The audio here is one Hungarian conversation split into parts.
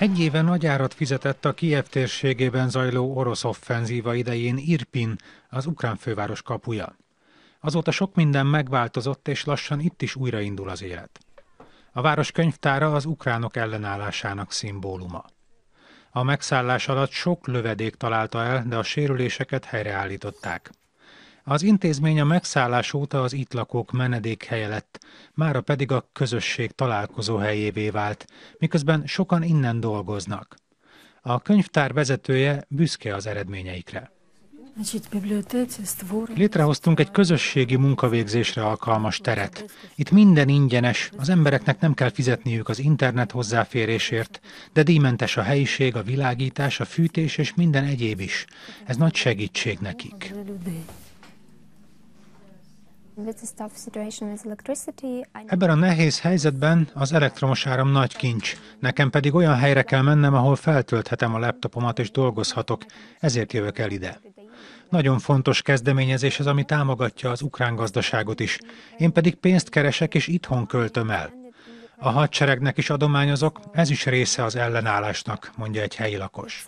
Egy éve nagy árat fizetett a Kiev térségében zajló orosz offenzíva idején Irpin, az ukrán főváros kapuja. Azóta sok minden megváltozott, és lassan itt is újraindul az élet. A város könyvtára az ukránok ellenállásának szimbóluma. A megszállás alatt sok lövedék találta el, de a sérüléseket helyreállították. Az intézmény a megszállás óta az itt lakók menedékhelye lett, mára pedig a közösség találkozó helyévé vált, miközben sokan innen dolgoznak. A könyvtár vezetője büszke az eredményeikre. Létrehoztunk egy közösségi munkavégzésre alkalmas teret. Itt minden ingyenes, az embereknek nem kell fizetniük az internet hozzáférésért, de díjmentes a helyiség, a világítás, a fűtés és minden egyéb is. Ez nagy segítség nekik. Ebben a nehéz helyzetben az elektromos áram nagy kincs, nekem pedig olyan helyre kell mennem, ahol feltölthetem a laptopomat és dolgozhatok, ezért jövök el ide. Nagyon fontos kezdeményezés ez, ami támogatja az ukrán gazdaságot is. Én pedig pénzt keresek és itthon költöm el. A hadseregnek is adományozok, ez is része az ellenállásnak, mondja egy helyi lakos.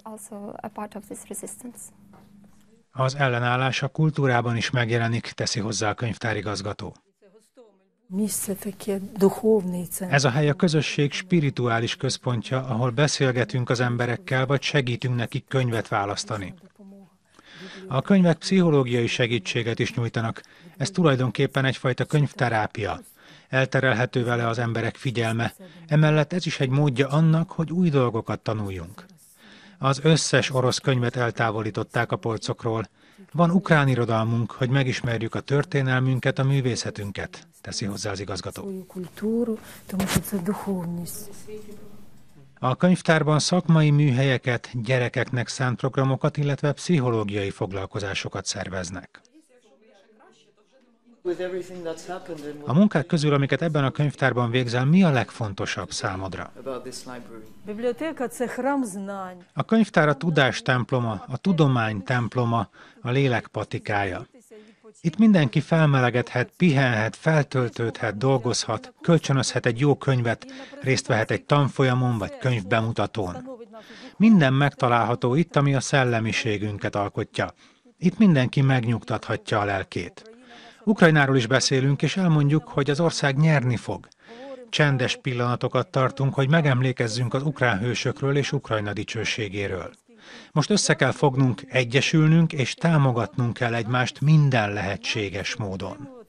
Az ellenállás a kultúrában is megjelenik, teszi hozzá a könyvtárigazgató. Ez a hely a közösség spirituális központja, ahol beszélgetünk az emberekkel, vagy segítünk nekik könyvet választani. A könyvek pszichológiai segítséget is nyújtanak. Ez tulajdonképpen egyfajta könyvterápia. Elterelhető vele az emberek figyelme. Emellett ez is egy módja annak, hogy új dolgokat tanuljunk. Az összes orosz könyvet eltávolították a polcokról. Van ukrán irodalmunk, hogy megismerjük a történelmünket, a művészetünket, teszi hozzá az igazgató. A könyvtárban szakmai műhelyeket, gyerekeknek szánt programokat, illetve pszichológiai foglalkozásokat szerveznek. A munkák közül, amiket ebben a könyvtárban végzel, mi a legfontosabb számodra? A könyvtár a tudás temploma, a tudomány temploma, a lélek patikája. Itt mindenki felmelegedhet, pihenhet, feltöltődhet, dolgozhat, kölcsönözhet egy jó könyvet, részt vehet egy tanfolyamon vagy könyvbemutatón. Minden megtalálható itt, ami a szellemiségünket alkotja. Itt mindenki megnyugtathatja a lelkét. Ukrajnáról is beszélünk, és elmondjuk, hogy az ország nyerni fog. Csendes pillanatokat tartunk, hogy megemlékezzünk az ukrán hősökről és Ukrajna dicsőségéről. Most össze kell fognunk, egyesülnünk, és támogatnunk kell egymást minden lehetséges módon.